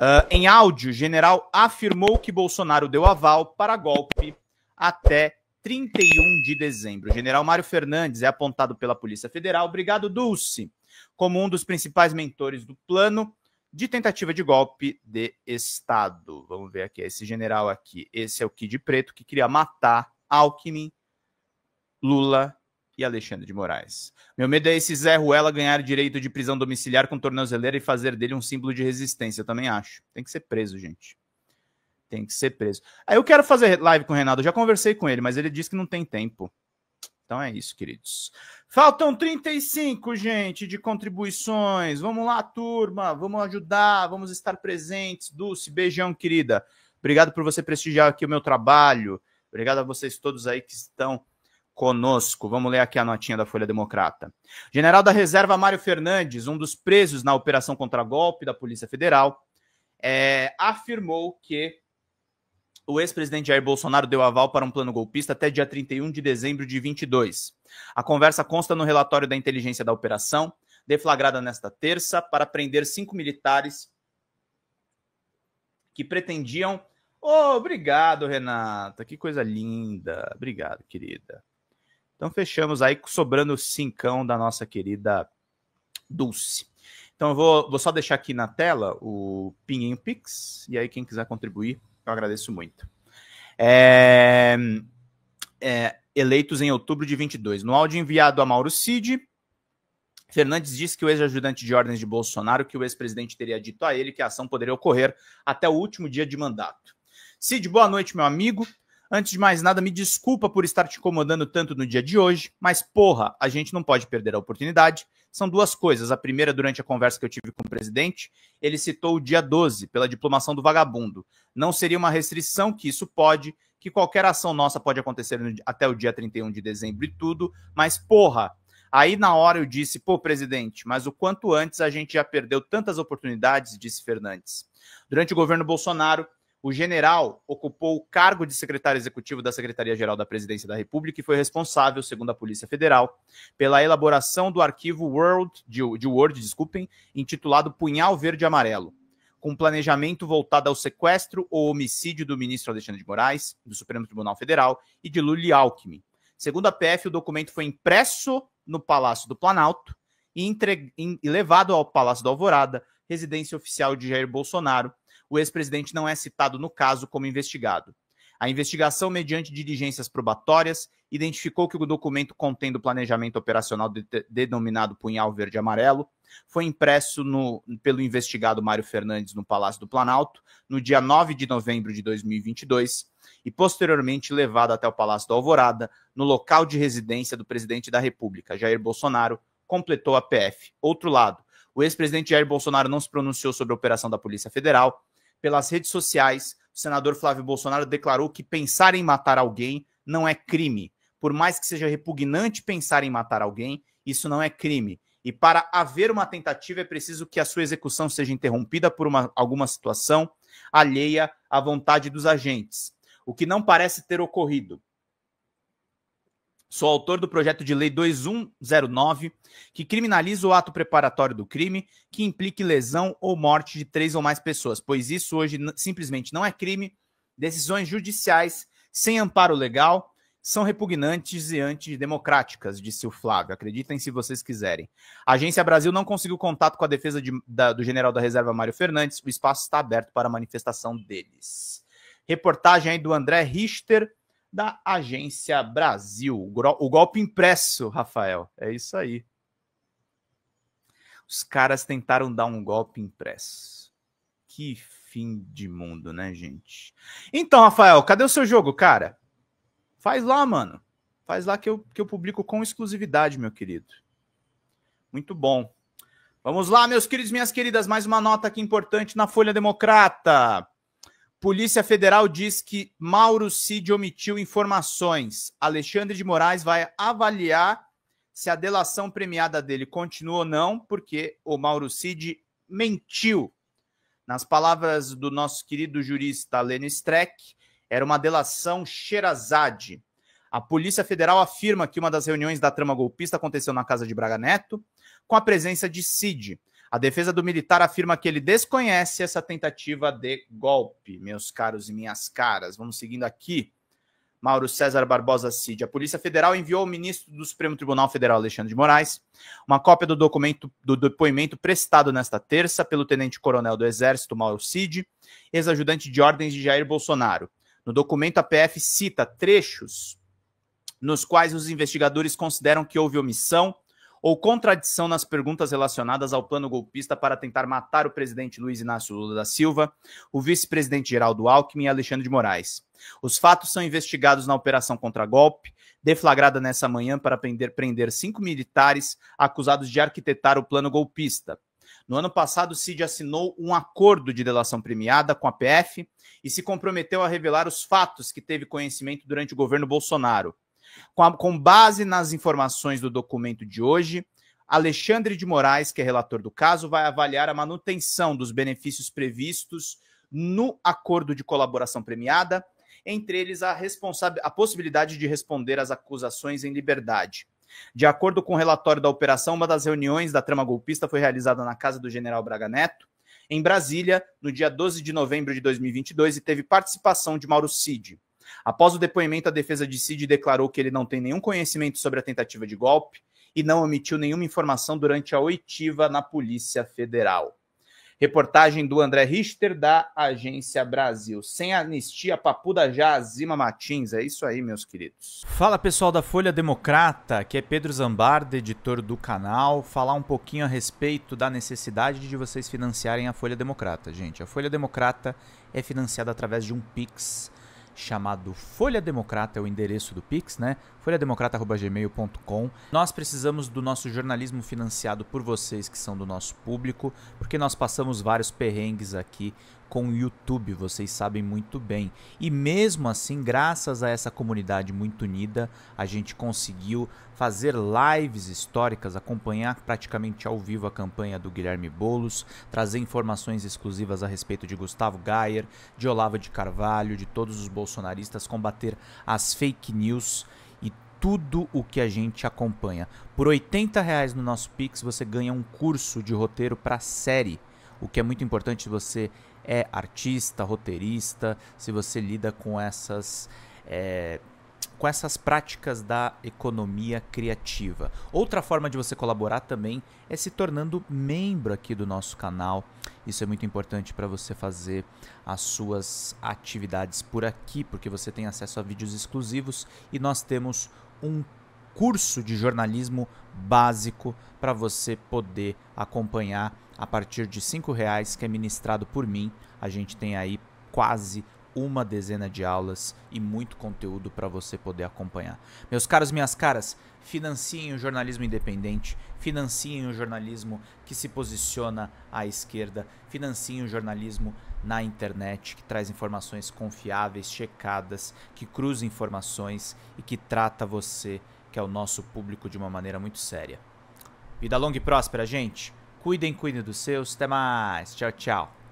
Uh, em áudio, general afirmou que Bolsonaro deu aval para golpe até 31 de dezembro. General Mário Fernandes é apontado pela Polícia Federal, obrigado Dulce, como um dos principais mentores do plano de tentativa de golpe de Estado. Vamos ver aqui, esse general aqui. Esse é o Kid Preto que queria matar Alckmin, Lula e Alexandre de Moraes. Meu medo é esse Zé Ruela ganhar direito de prisão domiciliar com tornozeleira e fazer dele um símbolo de resistência. Eu também acho. Tem que ser preso, gente. Tem que ser preso. Aí eu quero fazer live com o Renato. Eu já conversei com ele, mas ele disse que não tem tempo. Então é isso, queridos. Faltam 35, gente, de contribuições. Vamos lá, turma. Vamos ajudar, vamos estar presentes. Dulce, beijão, querida. Obrigado por você prestigiar aqui o meu trabalho. Obrigado a vocês todos aí que estão conosco. Vamos ler aqui a notinha da Folha Democrata. General da Reserva Mário Fernandes, um dos presos na operação contra-golpe da Polícia Federal, é, afirmou que o ex-presidente Jair Bolsonaro deu aval para um plano golpista até dia 31 de dezembro de 22. A conversa consta no relatório da inteligência da operação, deflagrada nesta terça, para prender cinco militares que pretendiam. Oh, obrigado, Renata. Que coisa linda. Obrigado, querida. Então fechamos aí sobrando o cincão da nossa querida Dulce. Então eu vou, vou só deixar aqui na tela o Pinguinho Pix, e aí quem quiser contribuir, eu agradeço muito. É, é, eleitos em outubro de 22. No áudio enviado a Mauro Cid, Fernandes disse que o ex-ajudante de ordens de Bolsonaro, que o ex-presidente teria dito a ele que a ação poderia ocorrer até o último dia de mandato. Cid, boa noite, meu amigo. Antes de mais nada, me desculpa por estar te incomodando tanto no dia de hoje, mas porra, a gente não pode perder a oportunidade. São duas coisas. A primeira, durante a conversa que eu tive com o presidente, ele citou o dia 12 pela diplomação do vagabundo. Não seria uma restrição que isso pode, que qualquer ação nossa pode acontecer no, até o dia 31 de dezembro e tudo, mas porra, Aí na hora eu disse, pô, presidente, mas o quanto antes a gente já perdeu tantas oportunidades, disse Fernandes. Durante o governo Bolsonaro, o general ocupou o cargo de secretário executivo da Secretaria-Geral da Presidência da República e foi responsável, segundo a Polícia Federal, pela elaboração do arquivo World, de, de Word, desculpem, intitulado Punhal Verde Amarelo, com planejamento voltado ao sequestro ou homicídio do ministro Alexandre de Moraes, do Supremo Tribunal Federal, e de Lully Alckmin. Segundo a PF, o documento foi impresso no Palácio do Planalto e, entre, e levado ao Palácio da Alvorada, residência oficial de Jair Bolsonaro, o ex-presidente não é citado no caso como investigado. A investigação, mediante diligências probatórias, identificou que o documento contendo o planejamento operacional de, denominado Punhal Verde Amarelo foi impresso no, pelo investigado Mário Fernandes no Palácio do Planalto no dia 9 de novembro de 2022 e posteriormente levado até o Palácio da Alvorada, no local de residência do presidente da República, Jair Bolsonaro, completou a PF. Outro lado, o ex-presidente Jair Bolsonaro não se pronunciou sobre a operação da Polícia Federal, pelas redes sociais, o senador Flávio Bolsonaro declarou que pensar em matar alguém não é crime. Por mais que seja repugnante pensar em matar alguém, isso não é crime. E para haver uma tentativa, é preciso que a sua execução seja interrompida por uma, alguma situação alheia à vontade dos agentes, o que não parece ter ocorrido. Sou autor do projeto de lei 2109, que criminaliza o ato preparatório do crime que implique lesão ou morte de três ou mais pessoas, pois isso hoje simplesmente não é crime. Decisões judiciais sem amparo legal são repugnantes e antidemocráticas, disse o Flávio. Acreditem se vocês quiserem. A Agência Brasil não conseguiu contato com a defesa de, da, do general da reserva Mário Fernandes. O espaço está aberto para manifestação deles. Reportagem aí do André Richter da Agência Brasil. O golpe impresso, Rafael. É isso aí. Os caras tentaram dar um golpe impresso. Que fim de mundo, né, gente? Então, Rafael, cadê o seu jogo, cara? Faz lá, mano. Faz lá que eu, que eu publico com exclusividade, meu querido. Muito bom. Vamos lá, meus queridos, minhas queridas, mais uma nota aqui importante na Folha Democrata. Polícia Federal diz que Mauro Cid omitiu informações. Alexandre de Moraes vai avaliar se a delação premiada dele continua ou não, porque o Mauro Cid mentiu. Nas palavras do nosso querido jurista Leno Streck, era uma delação Xerazade. A Polícia Federal afirma que uma das reuniões da trama golpista aconteceu na casa de Braga Neto, com a presença de Cid. A defesa do militar afirma que ele desconhece essa tentativa de golpe. Meus caros e minhas caras, vamos seguindo aqui. Mauro César Barbosa Cid. A Polícia Federal enviou ao ministro do Supremo Tribunal Federal, Alexandre de Moraes, uma cópia do documento do depoimento prestado nesta terça pelo tenente-coronel do Exército, Mauro Cid, ex-ajudante de ordens de Jair Bolsonaro. No documento, a PF cita trechos nos quais os investigadores consideram que houve omissão ou contradição nas perguntas relacionadas ao plano golpista para tentar matar o presidente Luiz Inácio Lula da Silva, o vice-presidente Geraldo Alckmin e Alexandre de Moraes. Os fatos são investigados na operação contra-golpe, deflagrada nessa manhã para prender, prender cinco militares acusados de arquitetar o plano golpista. No ano passado, o CID assinou um acordo de delação premiada com a PF e se comprometeu a revelar os fatos que teve conhecimento durante o governo Bolsonaro. Com, a, com base nas informações do documento de hoje, Alexandre de Moraes, que é relator do caso, vai avaliar a manutenção dos benefícios previstos no acordo de colaboração premiada, entre eles a, a possibilidade de responder às acusações em liberdade. De acordo com o relatório da operação, uma das reuniões da trama golpista foi realizada na casa do general Braga Neto, em Brasília, no dia 12 de novembro de 2022, e teve participação de Mauro Cid. Após o depoimento, a defesa de Cid declarou que ele não tem nenhum conhecimento sobre a tentativa de golpe e não omitiu nenhuma informação durante a oitiva na Polícia Federal. Reportagem do André Richter, da Agência Brasil. Sem anistia, papuda já, Zima Matins. É isso aí, meus queridos. Fala, pessoal da Folha Democrata. Aqui é Pedro Zambarda, editor do canal. Falar um pouquinho a respeito da necessidade de vocês financiarem a Folha Democrata. Gente, a Folha Democrata é financiada através de um Pix chamado Folha Democrata, é o endereço do Pix, né? folhademocrata.gmail.com. Nós precisamos do nosso jornalismo financiado por vocês que são do nosso público, porque nós passamos vários perrengues aqui com o YouTube, vocês sabem muito bem. E mesmo assim, graças a essa comunidade muito unida, a gente conseguiu fazer lives históricas, acompanhar praticamente ao vivo a campanha do Guilherme Bolos, trazer informações exclusivas a respeito de Gustavo Gayer, de Olavo de Carvalho, de todos os bolsonaristas, combater as fake news tudo o que a gente acompanha. Por 80 reais no nosso Pix, você ganha um curso de roteiro para série, o que é muito importante se você é artista, roteirista, se você lida com essas. É, com essas práticas da economia criativa. Outra forma de você colaborar também é se tornando membro aqui do nosso canal. Isso é muito importante para você fazer as suas atividades por aqui, porque você tem acesso a vídeos exclusivos e nós temos um curso de jornalismo básico para você poder acompanhar a partir de R$ reais que é ministrado por mim. A gente tem aí quase uma dezena de aulas e muito conteúdo para você poder acompanhar. Meus caros, minhas caras, financiem o jornalismo independente, financiem o jornalismo que se posiciona à esquerda, financiem o jornalismo na internet que traz informações confiáveis, checadas, que cruza informações e que trata você, que é o nosso público, de uma maneira muito séria. Vida longa e próspera, gente. Cuidem, cuidem dos seus. Até mais. Tchau, tchau.